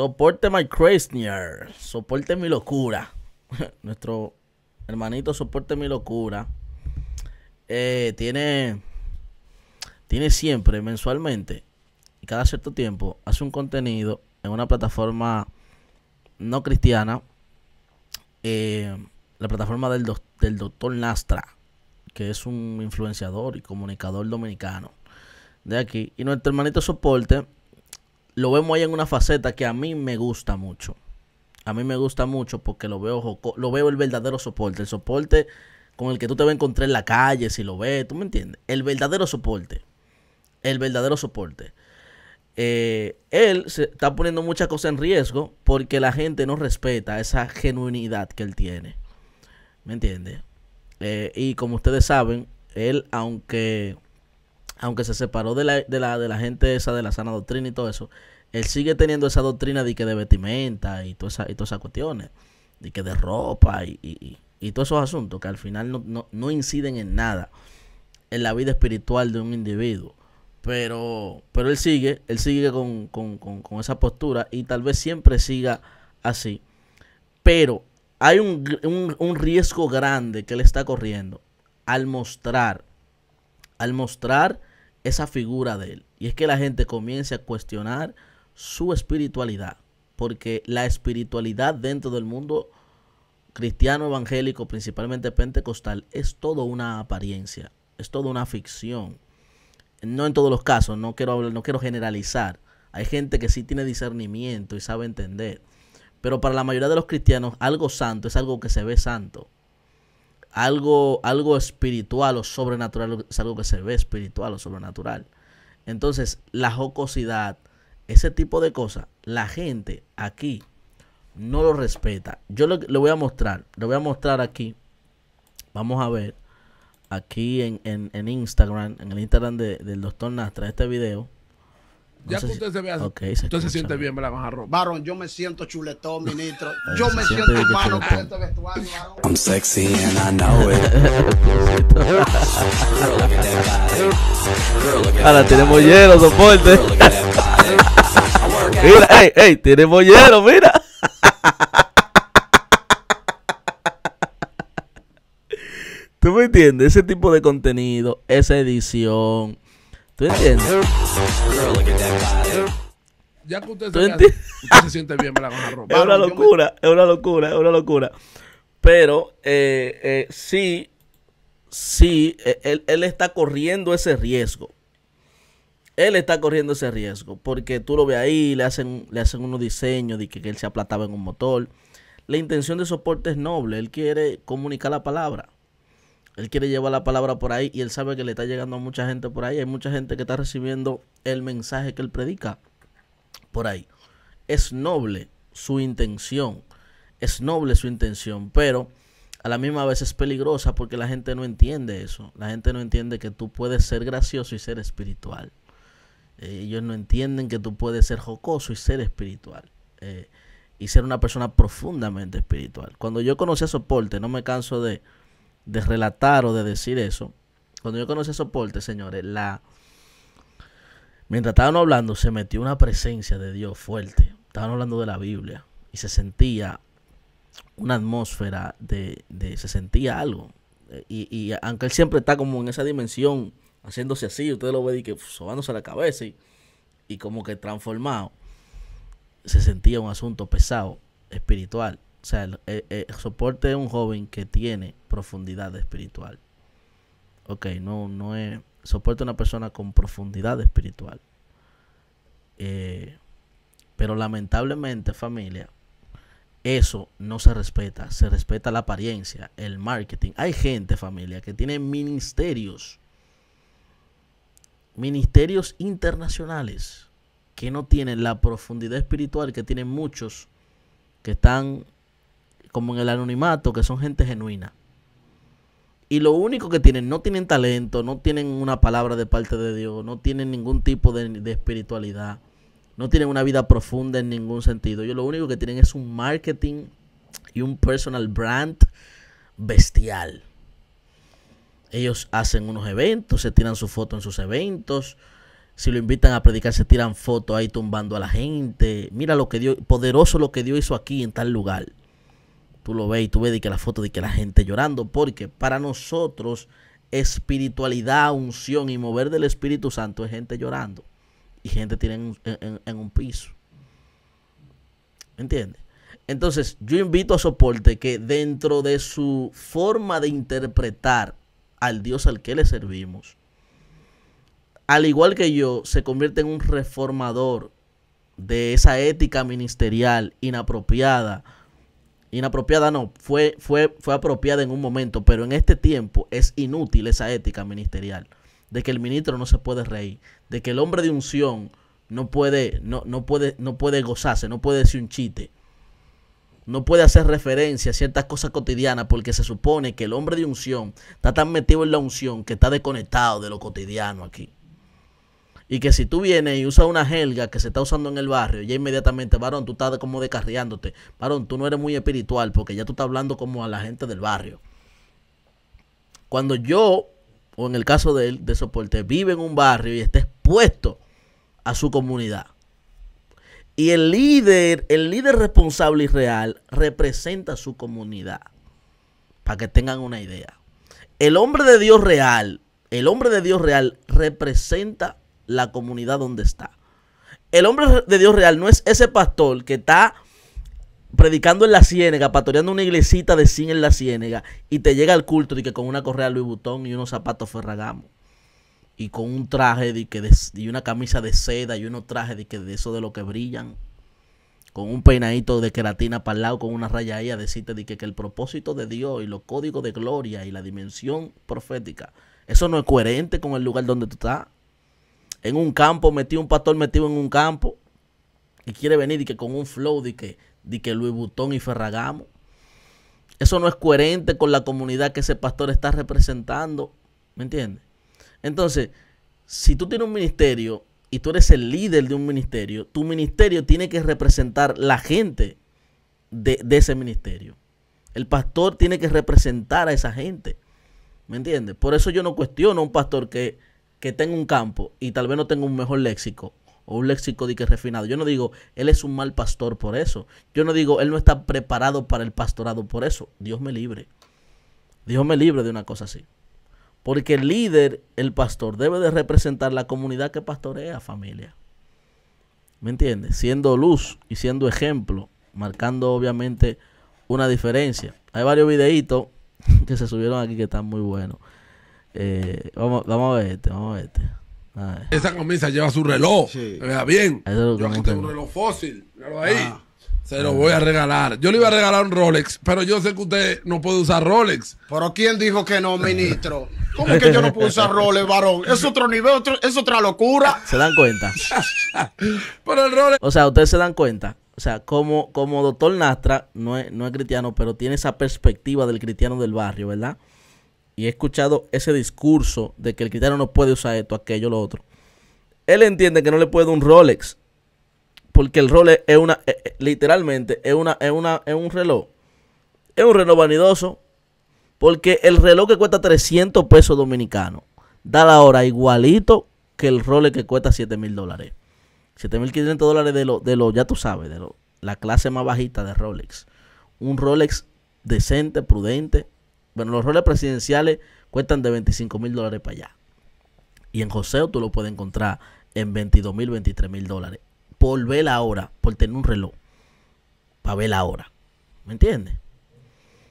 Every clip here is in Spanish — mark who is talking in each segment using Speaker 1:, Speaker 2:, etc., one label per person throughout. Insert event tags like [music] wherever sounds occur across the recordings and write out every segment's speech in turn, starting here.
Speaker 1: Soporte My Krasnier. Soporte mi locura. [laughs] Nuestro hermanito Soporte mi locura. Eh, tiene, tiene siempre, mensualmente, y cada cierto tiempo, hace un contenido en una plataforma no cristiana. Eh, la plataforma del, del doctor Nastra, que es un influenciador y comunicador dominicano de aquí. Y nuestro hermanito Soporte lo vemos ahí en una faceta que a mí me gusta mucho. A mí me gusta mucho porque lo veo, lo veo el verdadero soporte, el soporte con el que tú te vas a encontrar en la calle, si lo ves, tú me entiendes. El verdadero soporte. El verdadero soporte. Eh, él se está poniendo muchas cosas en riesgo porque la gente no respeta esa genuinidad que él tiene. ¿Me entiendes? Eh, y como ustedes saben, él, aunque aunque se separó de la, gente esa de la sana doctrina y todo eso, él sigue teniendo esa doctrina de que de vestimenta y, todas esas cuestiones, de que de ropa y, todos esos asuntos que al final no, inciden en nada en la vida espiritual de un individuo. Pero, pero él sigue, él sigue con, esa postura y tal vez siempre siga así. Pero hay un, un riesgo grande que él está corriendo al mostrar, al mostrar esa figura de él. Y es que la gente comience a cuestionar su espiritualidad. Porque la espiritualidad dentro del mundo cristiano evangélico, principalmente pentecostal, es todo una apariencia, es toda una ficción. No en todos los casos, no quiero, hablar, no quiero generalizar. Hay gente que sí tiene discernimiento y sabe entender. Pero para la mayoría de los cristianos, algo santo es algo que se ve santo algo, algo espiritual o sobrenatural, es algo que se ve espiritual o sobrenatural. Entonces, la jocosidad, ese tipo de cosas, la gente aquí no lo respeta. Yo le, voy a mostrar, lo voy a mostrar aquí. Vamos a ver aquí en, en, en Instagram, en el Instagram del doctor Nastra, este video. Ya que usted se vea, usted se siente bien, ¿verdad, ropa. Barón, yo me siento chuletón, ministro. [laughs] yo me siento malo con este vestuario, barón. I'm sexy and I know it. [laughs] Ahora tenemos hielo, soporte. [laughs] mira, ey, ey, tenemos hielo, mira. ¿Tú me entiendes? Ese tipo de contenido, esa edición ¿Tú entiendes? Ya que usted, se, siente bien ¿verdad? con la ropa. [laughs] Es una locura, es una locura, es una locura. Pero eh, eh, sí, sí, eh, él, está corriendo ese riesgo él está corriendo ese riesgo. Porque tú lo ves ahí, le hacen, le hacen unos diseños de que, él se aplastaba en un motor. La intención de soporte es noble, él quiere comunicar la palabra. Él quiere llevar la palabra por ahí y él sabe que le está llegando a mucha gente por ahí. Hay mucha gente que está recibiendo el mensaje que él predica por ahí. Es noble su intención. Es noble su intención, pero a la misma vez es peligrosa porque la gente no entiende eso. La gente no entiende que tú puedes ser gracioso y ser espiritual. Eh, ellos no entienden que tú puedes ser jocoso y ser espiritual. Eh, y ser una persona profundamente espiritual. Cuando yo conocí a Soporte, no me canso de, de relatar o de decir eso. Cuando yo conocí a soporte, señores, la... Mientras estaban hablando, se metió una presencia de Dios fuerte. Estaban hablando de la Biblia. Y se sentía una atmósfera de... de se sentía algo. Y, aunque él siempre está como en esa dimensión, haciéndose así, ustedes lo ven y que sobándose la cabeza y, y como que transformado, se sentía un asunto pesado, espiritual. O sea, eh, eh, el, soporte de un joven que tiene profundidad espiritual. Ok, no, no es. Soporte una persona con profundidad espiritual. Eh, pero lamentablemente, familia, eso no se respeta. Se respeta la apariencia, el marketing. Hay gente, familia, que tiene ministerios. Ministerios internacionales que no tienen la profundidad espiritual que tienen muchos que están como en el anonimato, que son gente genuina. Y lo único que tienen, no tienen talento, no tienen una palabra de parte de Dios, no tienen ningún tipo de, espiritualidad, no tienen una vida profunda en ningún sentido. Ellos lo único que tienen es un marketing y un personal brand bestial. Ellos hacen unos eventos, se tiran su foto en sus eventos. Si lo invitan a predicar, se tiran fotos ahí tumbando a la gente. Mira lo que Dios, poderoso lo que Dios hizo aquí en tal lugar. Tú lo ves y tú ves de que la foto de que la gente llorando, porque para nosotros espiritualidad, unción y mover del Espíritu Santo es gente llorando y gente tiene en, un piso. ¿Entiendes? Entonces, yo invito a Soporte que dentro de su forma de interpretar al Dios al que le servimos, al igual que yo, se convierte en un reformador de esa ética ministerial inapropiada Inapropiada no, fue, fue, fue apropiada en un momento, pero en este tiempo es inútil esa ética ministerial, de que el ministro no se puede reír, de que el hombre de unción no puede, no, no puede, no puede gozarse, no puede decir un chiste, no puede hacer referencia a ciertas cosas cotidianas, porque se supone que el hombre de unción está tan metido en la unción que está desconectado de lo cotidiano aquí. Y que si tú vienes y usas una jerga que se está usando en el barrio, ya inmediatamente, varón, tú estás como descarriándote. Varón, tú no eres muy espiritual porque ya tú estás hablando como a la gente del barrio. Cuando yo, o en el caso de él, de soporte, vive en un barrio y está expuesto a su comunidad. Y el líder, el líder responsable y real, representa a su comunidad. Para que tengan una idea. El hombre de Dios real, el hombre de Dios real representa la comunidad donde está. El hombre de Dios real no es ese pastor que está predicando en la ciénega, pastoreando una iglesita de cien en la ciénega y te llega al culto y que con una correa Louis Vuitton y unos zapatos Ferragamo y con un traje que y una camisa de seda y unos trajes de que de eso de lo que brillan con un peinadito de queratina para el lado con una raya ahí a decirte que, que el propósito de Dios y los códigos de gloria y la dimensión profética eso no es coherente con el lugar donde tú estás en un campo, metido un pastor metido en un campo, y quiere venir y que con un flow de que, que Luis Butón y Ferragamo. Eso no es coherente con la comunidad que ese pastor está representando. ¿Me entiendes? Entonces, si tú tienes un ministerio y tú eres el líder de un ministerio, tu ministerio tiene que representar la gente de, de ese ministerio. El pastor tiene que representar a esa gente. ¿Me entiendes? Por eso yo no cuestiono a un pastor que que tenga un campo y tal vez no tenga un mejor léxico o un léxico de que es refinado. Yo no digo, él es un mal pastor por eso. Yo no digo, él no está preparado para el pastorado por eso. Dios me libre. Dios me libre de una cosa así. Porque el líder, el pastor, debe de representar la comunidad que pastorea, familia. ¿Me entiendes? Siendo luz y siendo ejemplo, marcando obviamente una diferencia. Hay varios videitos [laughs] que se subieron aquí que están muy buenos. Eh, vamos, vamos a ver vamos a Esa camisa lleva su reloj. Sí. Vea bien. yo un reloj fósil. Ah. Se lo voy a regalar. Yo le iba a regalar un Rolex, pero yo sé que usted no puede usar Rolex. Pero ¿quién dijo que no, ministro?
Speaker 2: [laughs] ¿Cómo que yo no puedo
Speaker 1: usar Rolex, varón? Es otro nivel, es otra locura. [laughs] ¿Se dan cuenta? [laughs] pero el Rolex... O sea, ustedes se dan cuenta. O sea, como, como doctor Nastra, no no es cristiano, pero tiene esa perspectiva del cristiano del barrio, ¿verdad? y he escuchado ese discurso de que el cristiano no puede usar esto, aquello, lo otro, él entiende que no le puede un Rolex. Porque el Rolex es una, eh, eh, literalmente, es, una, es, una, un reloj. Es un reloj vanidoso. Porque el reloj que cuesta 300 pesos dominicanos da la hora igualito que el Rolex que cuesta 7 mil dólares. 7.500 dólares de lo, de lo, ya tú sabes, de lo, la clase más bajita de Rolex. Un Rolex decente, prudente, bueno, los roles presidenciales cuestan de 25 mil dólares para allá. Y en joseo tú lo puedes encontrar en 22 mil, 23 mil dólares. Por ver la hora, por tener un reloj. Para ver la hora. ¿Me entiendes?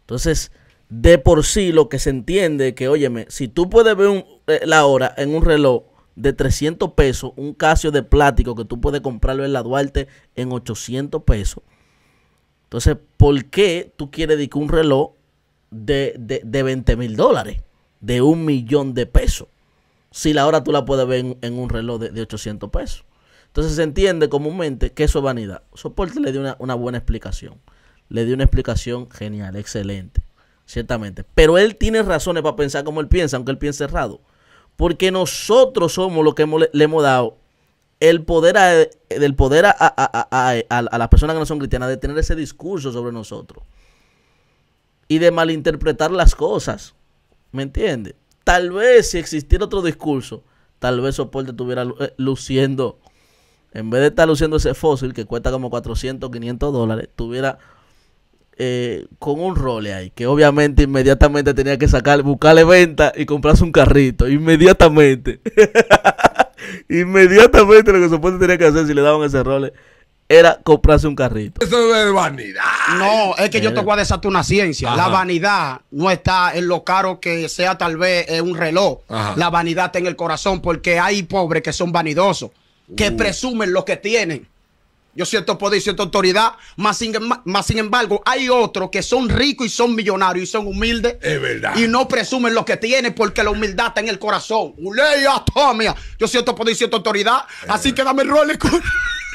Speaker 1: Entonces, de por sí lo que se entiende que, óyeme, si tú puedes ver eh, la hora en un reloj de 300 pesos, un casio de plástico que tú puedes comprarlo en la Duarte en 800 pesos. Entonces, ¿por qué tú quieres dedicar un reloj de, de, 20 mil dólares, de un millón de pesos. Si la hora tú la puedes ver en, un reloj de, de, 800 pesos. Entonces se entiende comúnmente que eso es vanidad. Soporte le dio una, buena explicación. Le dio una explicación genial, excelente. Ciertamente. Pero él tiene razones para pensar como él piensa, aunque él piense errado. Porque nosotros somos los que le hemos dado el poder del poder a, a, a las personas que no son cristianas de tener ese discurso sobre nosotros y de malinterpretar las cosas. ¿Me entiendes? Tal vez si existiera otro discurso, tal vez Soporte estuviera eh, luciendo, en vez de estar luciendo ese fósil que cuesta como 400, 500 dólares, tuviera eh, con un role ahí, que obviamente inmediatamente tenía que sacar, buscarle venta y comprarse un carrito, inmediatamente. [laughs] inmediatamente lo que Soporte tenía que hacer si le daban ese role era comprarse un carrito. Eso es vanidad. No, es que yo te eh. voy a desatar una ciencia. La vanidad no está en lo caro que sea tal vez eh, un reloj. La vanidad está en el corazón porque hay pobres que son vanidosos,
Speaker 2: que uh. presumen
Speaker 1: lo que tienen. Yo siento poder y siento autoridad, más sin, embargo, hay otros que son ricos y son millonarios y son humildes. Es verdad. Y no presumen lo que tienen porque la humildad está en el corazón. tomia Yo siento poder y siento autoridad, así que dame el rol.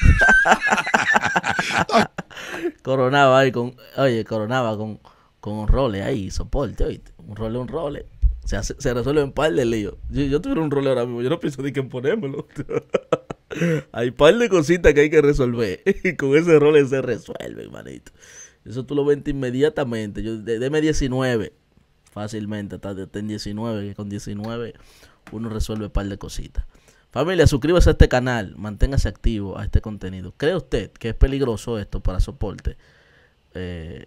Speaker 1: [laughs] coronaba ahí con, oye, coronaba con, con un role ahí, soporte, Un role, un role. Se, se resuelve un par de líos Yo, yo, tuviera un role ahora mismo, yo no pienso ni que ponérmelo. [laughs] hay par de cositas que hay que resolver. [laughs] Y con ese role se resuelve, manito. Eso tú lo vendes inmediatamente. Yo, deme 19. Fácilmente, hasta en 19, que con 19 uno resuelve un par de cositas. Familia, suscríbase a este canal, manténgase activo a este contenido. ¿Cree usted que es peligroso esto para soporte? Eh,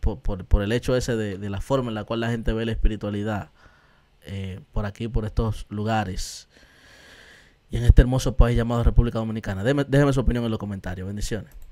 Speaker 1: por, el hecho ese de, la forma en la cual la gente ve la espiritualidad eh, por aquí, por estos lugares y en este hermoso país llamado República Dominicana. Déjeme, déjeme su opinión en los comentarios. Bendiciones.